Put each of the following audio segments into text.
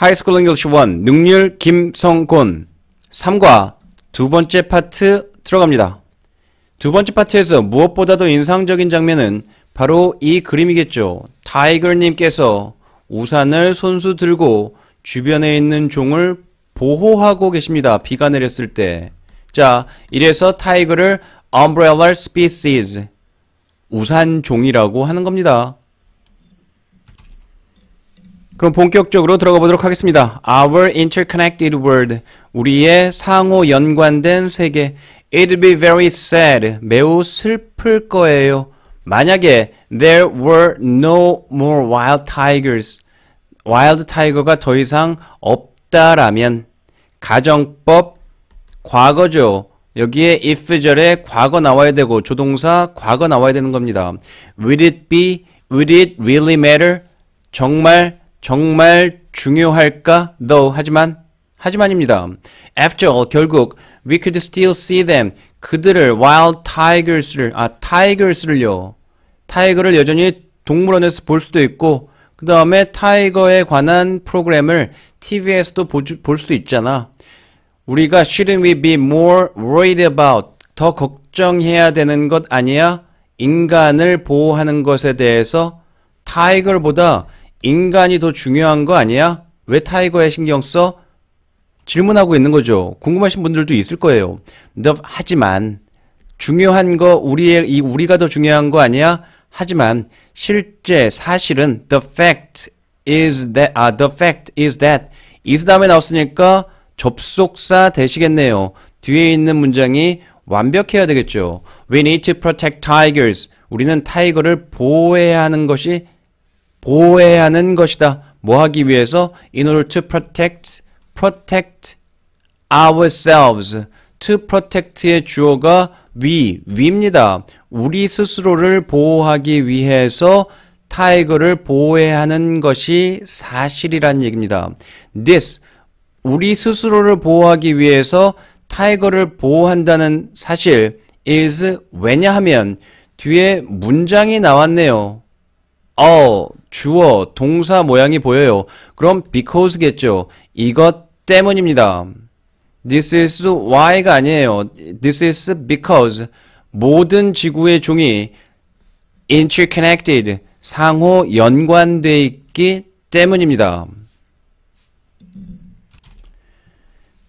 하이스쿨 잉글리시 1 능률 김성곤 3과 두 번째 파트 들어갑니다. 두 번째 파트에서 무엇보다도 인상적인 장면은 바로 이 그림이겠죠. 타이거님께서 우산을 손수 들고 주변에 있는 종을 보호하고 계십니다. 비가 내렸을 때. 자, 이래서 타이거를 umbrella species 우산종이라고 하는 겁니다. 그럼 본격적으로 들어가 보도록 하겠습니다. Our interconnected world. 우리의 상호 연관된 세계. It'd be very sad. 매우 슬플 거예요. 만약에 there were no more wild tigers. wild tiger가 더 이상 없다라면 가정법 과거죠. 여기에 if 절에 과거 나와야 되고 조동사 과거 나와야 되는 겁니다. Would it be? Would it really matter? 정말 정말 중요할까? No. 하지만 하지만입니다. After all, 결국 we could still see them. 그들을 wild tigers를 아 tigers를요. 타이거를 여전히 동물원에서 볼 수도 있고 그 다음에 타이거에 관한 프로그램을 TV에서도 볼 수 있잖아. 우리가 shouldn't we be more worried about 더 걱정해야 되는 것 아니야? 인간을 보호하는 것에 대해서 타이거보다 인간이 더 중요한 거 아니야? 왜 타이거에 신경 써? 질문하고 있는 거죠. 궁금하신 분들도 있을 거예요. 하지만 중요한 거 우리의 이 우리가 더 중요한 거 아니야? 하지만 실제 사실은 the fact is that 아 the fact is that is 다음에 나왔으니까 접속사 되시겠네요. 뒤에 있는 문장이 완벽해야 되겠죠. We need to protect tigers. 우리는 타이거를 보호해야 하는 것이 보호해하는 것이다. 뭐 하기 위해서? In order to protect, protect ourselves. to protect의 주어가 we, we입니다. 우리 스스로를 보호하기 위해서 타이거를 보호해야 하는 것이 사실이란 얘기입니다. this, 우리 스스로를 보호하기 위해서 타이거를 보호한다는 사실 is 왜냐하면 뒤에 문장이 나왔네요. all 주어, 동사 모양이 보여요. 그럼 because겠죠. 이것 때문입니다. This is why가 아니에요. This is because 모든 지구의 종이 interconnected, 상호 연관돼 있기 때문입니다.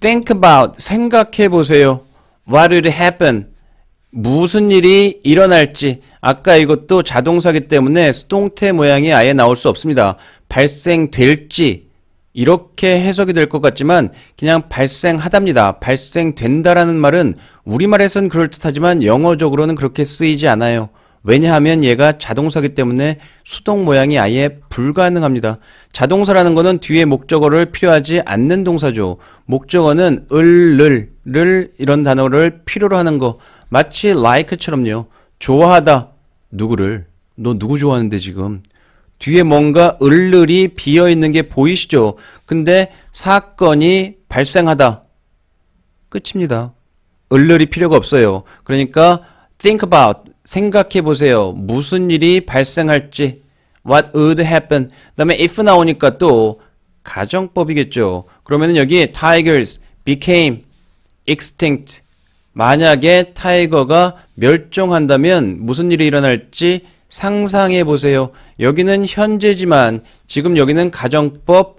Think about, 생각해 보세요. What would happen? 무슨 일이 일어날지 아까 이것도 자동사기 때문에 수동태 모양이 아예 나올 수 없습니다. 발생될지 이렇게 해석이 될 것 같지만 그냥 발생하답니다. 발생된다라는 말은 우리말에선 그럴듯하지만 영어적으로는 그렇게 쓰이지 않아요. 왜냐하면 얘가 자동사기 때문에 수동 모양이 아예 불가능합니다. 자동사라는 거는 뒤에 목적어를 필요하지 않는 동사죠. 목적어는 을 을, 를 이런 단어를 필요로 하는 거 마치 like처럼요. 좋아하다 누구를 너 누구 좋아하는데 지금 뒤에 뭔가 을을이 비어 있는 게 보이시죠? 근데 사건이 발생하다 끝입니다. 을을이 필요가 없어요. 그러니까 think about 생각해 보세요. 무슨 일이 발생할지 what would happen 그다음에 if 나오니까 또 가정법이겠죠. 그러면은 여기 tigers became extinct 만약에 타이거가 멸종한다면 무슨 일이 일어날지 상상해 보세요. 여기는 현재지만 지금 여기는 가정법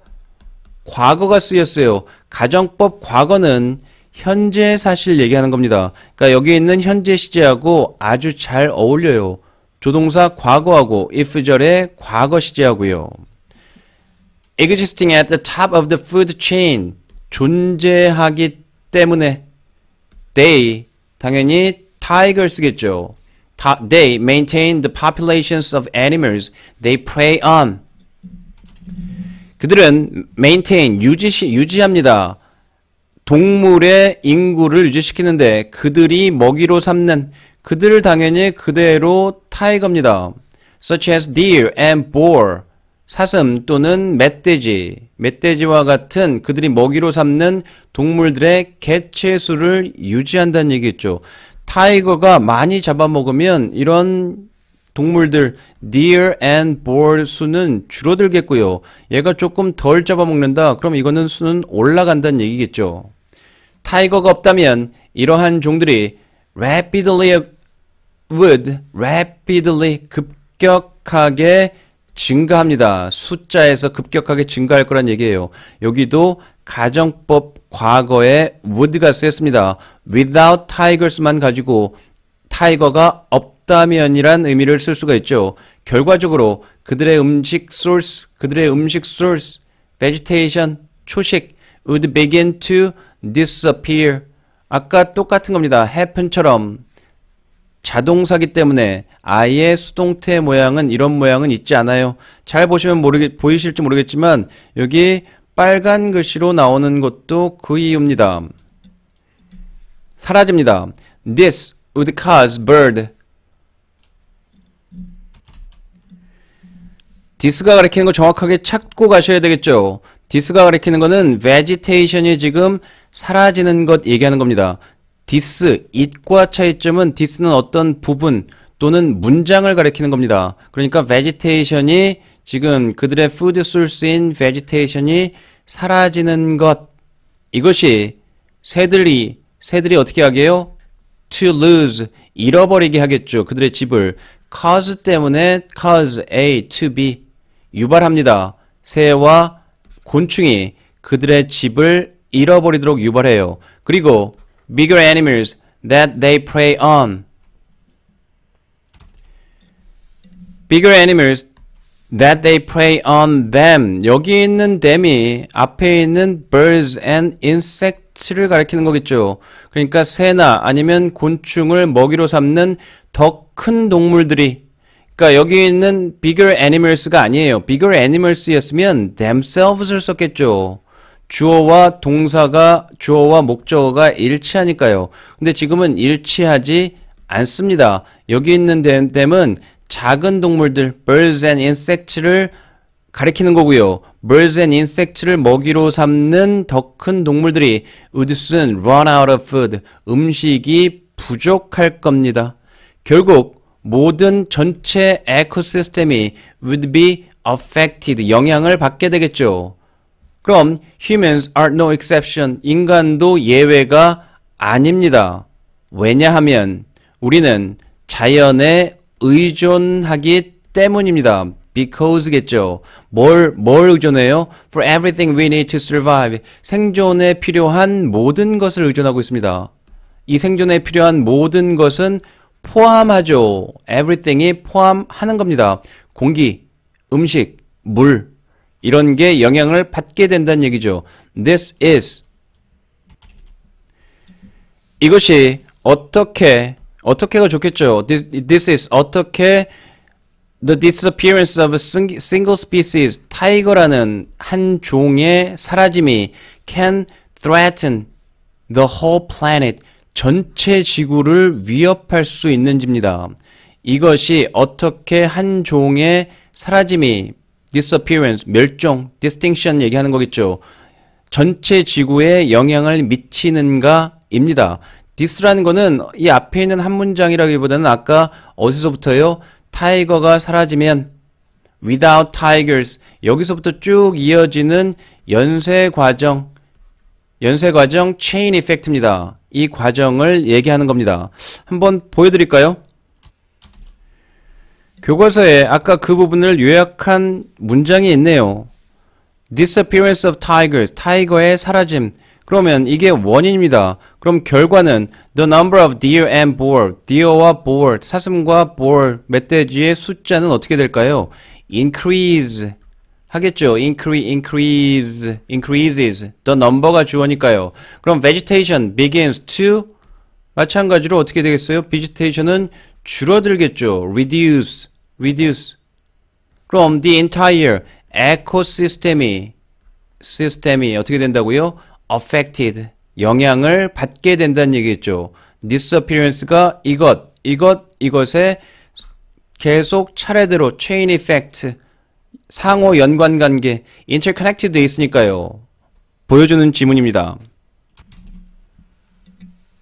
과거가 쓰였어요. 가정법 과거는 현재 사실 얘기하는 겁니다. 그러니까 여기 있는 현재 시제하고 아주 잘 어울려요. 조동사 과거하고 if절의 과거 시제하고요. existing at the top of the food chain 존재하기 때문에 they 당연히 tigers겠죠. They maintain the populations of animals they prey on. 그들은 maintain 유지시 유지합니다. 동물의 인구를 유지시키는데 그들이 먹이로 삼는 그들을 당연히 그대로 타이거입니다. such as deer and boar 사슴 또는 멧돼지 멧돼지와 같은 그들이 먹이로 삼는 동물들의 개체수를 유지한다는 얘기겠죠. 타이거가 많이 잡아먹으면 이런 동물들 deer and boar 수는 줄어들겠고요. 얘가 조금 덜 잡아먹는다. 그럼 이거는 수는 올라간다는 얘기겠죠. 타이거가 없다면 이러한 종들이 rapidly would rapidly 급격하게 증가합니다. 숫자에서 급격하게 증가할 거란 얘기예요. 여기도 가정법 과거에 would가 쓰였습니다. without tigers만 가지고 타이거가 없다면이란 의미를 쓸 수가 있죠. 결과적으로 그들의 음식 source, 그들의 음식 source, vegetation, 초식 would begin to disappear. 아까 똑같은 겁니다. happen처럼 자동사기 때문에 아예 수동태 모양은 이런 모양은 있지 않아요. 잘 보시면 모르겠, 보이실지 모르겠지만 여기 빨간 글씨로 나오는 것도 그 이유입니다. 사라집니다. This would cause bird. 디스가 가리키는 거 정확하게 찾고 가셔야 되겠죠. 디스가 가리키는 거는 vegetation이 지금 사라지는 것 얘기하는 겁니다. 디스, i 과 차이점은 디스는 어떤 부분 또는 문장을 가리키는 겁니다. 그러니까 vegetation이 지금 그들의 food source인 vegetation이 사라지는 것 이것이 새들이 새들이 어떻게 하게요? to lose 잃어버리게 하겠죠. 그들의 집을 cause 때문에 cause a to b 유발합니다. 새와 곤충이 그들의 집을 잃어버리도록 유발해요. 그리고 bigger animals that they prey on. bigger animals that they prey on them. 여기 있는 them이 앞에 있는 birds and insects를 가리키는 거겠죠. 그러니까 새나 아니면 곤충을 먹이로 삼는 더 큰 동물들이 그러니까 여기 있는 bigger animals가 아니에요. bigger animals였으면 themselves를 썼겠죠. 주어와 동사가 주어와 목적어가 일치하니까요. 근데 지금은 일치하지 않습니다. 여기 있는 댐은 작은 동물들 birds and insects를 가리키는 거고요. birds and insects를 먹이로 삼는 더 큰 동물들이 w o 슨 l d soon run out of food. 음식이 부족할 겁니다. 결국 모든 전체 에코시스템이 would be affected 영향을 받게 되겠죠. 그럼 humans are no exception. 인간도 예외가 아닙니다. 왜냐하면 우리는 자연에 의존하기 때문입니다. Because겠죠. 뭘, 뭘 의존해요? For everything we need to survive. 생존에 필요한 모든 것을 의존하고 있습니다. 이 생존에 필요한 모든 것은 포함하죠. Everything이 포함하는 겁니다. 공기, 음식, 물, 이런 게 영향을 받게 된다는 얘기죠. This is 이것이 어떻게 어떻게가 좋겠죠. This, this is 어떻게 the disappearance of a single species 타이거라는 한 종의 사라짐이 can threaten the whole planet 전체 지구를 위협할 수 있는지입니다. 이것이 어떻게 한 종의 사라짐이 disappearance, 멸종, distinction 얘기하는 거겠죠. 전체 지구에 영향을 미치는가 입니다. dis라는 거는 이 앞에 있는 한 문장이라기보다는 아까 어디서부터요? 타이거가 사라지면 without tigers 여기서부터 쭉 이어지는 연쇄 과정 연쇄 과정 chain effect입니다. 이 과정을 얘기하는 겁니다. 한번 보여드릴까요? 교과서에 아까 그 부분을 요약한 문장이 있네요. Disappearance of tigers, 타이거의 사라짐. 그러면 이게 원인입니다. 그럼 결과는 the number of deer and boar, deer와 boar, 사슴과 boar, 멧돼지의 숫자는 어떻게 될까요? increase 하겠죠. increase, increase, increases. the number가 주어니까요. 그럼 vegetation begins to 마찬가지로 어떻게 되겠어요? vegetation은 줄어들겠죠. reduce, reduce. 그럼 the entire ecosystem이 시스템이 어떻게 된다고요? affected, 영향을 받게 된다는 얘기겠죠. disappearance가 이것, 이것, 이것에 계속 차례대로 chain effect, 상호 연관관계, interconnected 돼 있으니까요. 보여주는 지문입니다.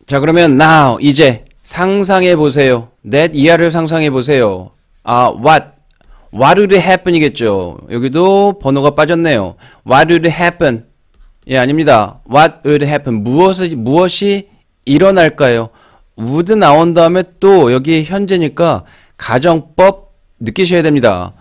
자 그러면 now, 이제 상상해 보세요. that 이하를 상상해 보세요. 아, what what would happen 이겠죠. 여기도 번호가 빠졌네요. what would happen 예, 아닙니다. what would happen 무엇이 무엇이 일어날까요? would 나온 다음에 또 여기 현재니까 가정법 느끼셔야 됩니다.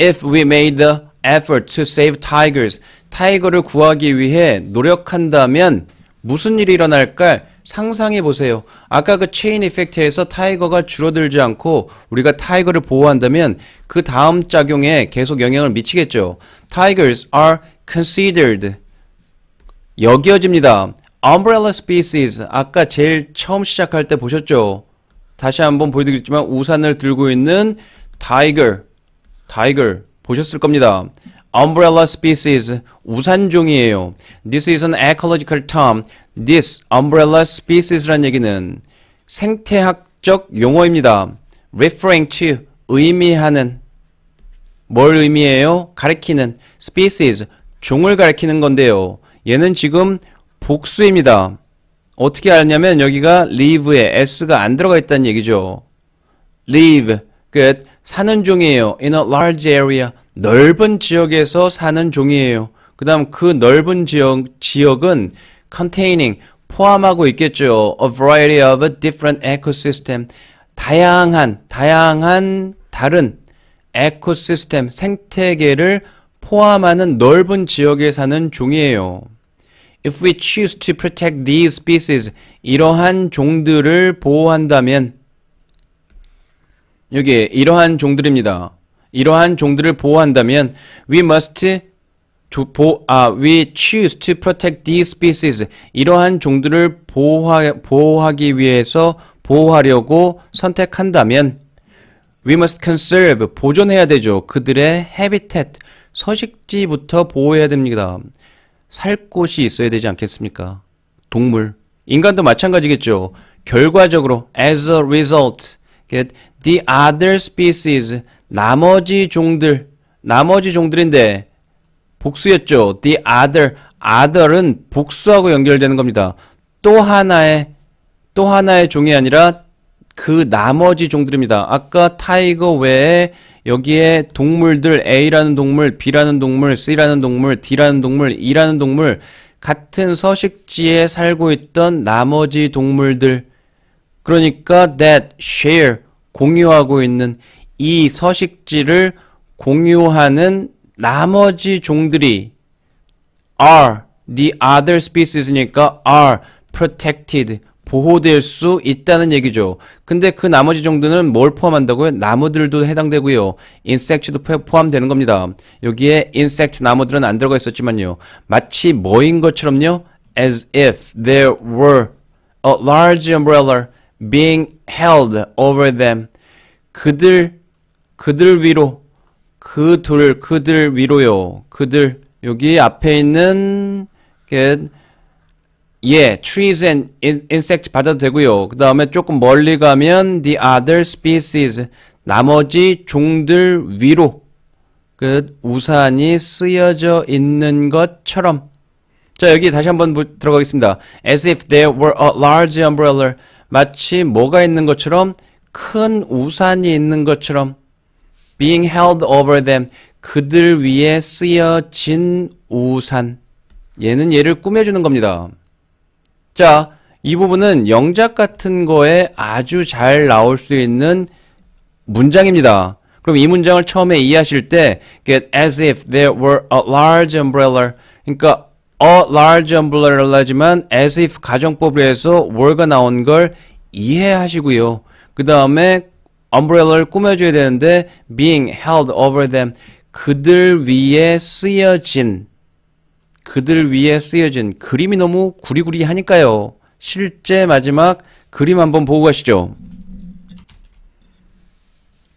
If we made the effort to save tigers, 타이거를 구하기 위해 노력한다면 무슨 일이 일어날까? 요 상상해 보세요. 아까 그 체인 이펙트에서 타이거가 줄어들지 않고 우리가 타이거를 보호한다면 그 다음 작용에 계속 영향을 미치겠죠. Tigers are considered 여겨집니다. Umbrella species 아까 제일 처음 시작할 때 보셨죠? 다시 한번 보여드리겠지만 우산을 들고 있는 타이거 e r t i g 보셨을 겁니다. umbrella species 우산종이에요. This is an ecological term. This umbrella species란 얘기는 생태학적 용어입니다. referring to 의미하는 뭘 의미해요? 가리키는 species 종을 가리키는 건데요. 얘는 지금 복수입니다. 어떻게 알냐면 았 여기가 l e a v e 에 s가 안 들어가 있다는 얘기죠. l e a v e 끝 사는 종이에요. in a large area 넓은 지역에서 사는 종이에요. 그 다음 그 넓은 지역, 지역은 containing, 포함하고 있겠죠. a variety of a different ecosystem. 다양한, 다양한 다른 에코시스템, 생태계를 포함하는 넓은 지역에 사는 종이에요. If we choose to protect these species, 이러한 종들을 보호한다면 여기 이러한 종들입니다. 이러한 종들을 보호한다면 we must 보, 아, we choose to protect these species. 이러한 종들을 보호하, 보호하기 위해서 보호하려고 선택한다면 we must conserve, 보존해야 되죠. 그들의 habitat, 서식지부터 보호해야 됩니다. 살 곳이 있어야 되지 않겠습니까? 동물, 인간도 마찬가지겠죠. 결과적으로 as a result, the other species, 나머지 종들, 나머지 종들인데 복수였죠. The other, other은 복수하고 연결되는 겁니다. 또 하나의, 또 하나의 종이 아니라 그 나머지 종들입니다. 아까 타이거 외에 여기에 동물들 A라는 동물, B라는 동물, C라는 동물, D라는 동물, E라는 동물 같은 서식지에 살고 있던 나머지 동물들 그러니까 that share 공유하고 있는 이 서식지를 공유하는 나머지 종들이 are the other species니까 are protected 보호될 수 있다는 얘기죠. 근데 그 나머지 정도는 뭘 포함한다고요? 나무들도 해당되고요. 인섹트도 포함되는 겁니다. 여기에 인섹트 나무들은 안 들어가 있었지만요. 마치 뭐인 것처럼요. As if there were a large umbrella being held over them. 그들 그들 위로 그둘 그들 위로요. 그들 여기 앞에 있는 게 예, trees and insect 받아도 되고요. 그 다음에 조금 멀리 가면 the other species 나머지 종들 위로 그 우산이 쓰여져 있는 것처럼 자 여기 다시 한번 들어가겠습니다. As if there were a large umbrella 마치 뭐가 있는 것처럼 큰 우산이 있는 것처럼 being held over them 그들 위에 쓰여진 우산 얘는 얘를 꾸며주는 겁니다. 자, 이 부분은 영작 같은 거에 아주 잘 나올 수 있는 문장입니다. 그럼 이 문장을 처음에 이해하실 때 as if there were a large umbrella 그러니까 a large umbrella지만 as if 가정법으로 해서 were가 나온 걸 이해하시고요. 그 다음에 umbrella를 꾸며줘야 되는데 being held over them 그들 위에 쓰여진 그들 위에 쓰여진 그림이 너무 구리구리하니까요. 실제 마지막 그림 한번 보고 가시죠.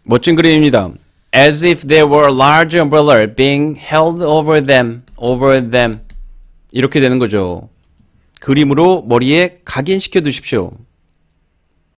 멋진 그림입니다. As if there were a large umbrella being held over them, over them. 이렇게 되는 거죠. 그림으로 머리에 각인시켜 두십시오.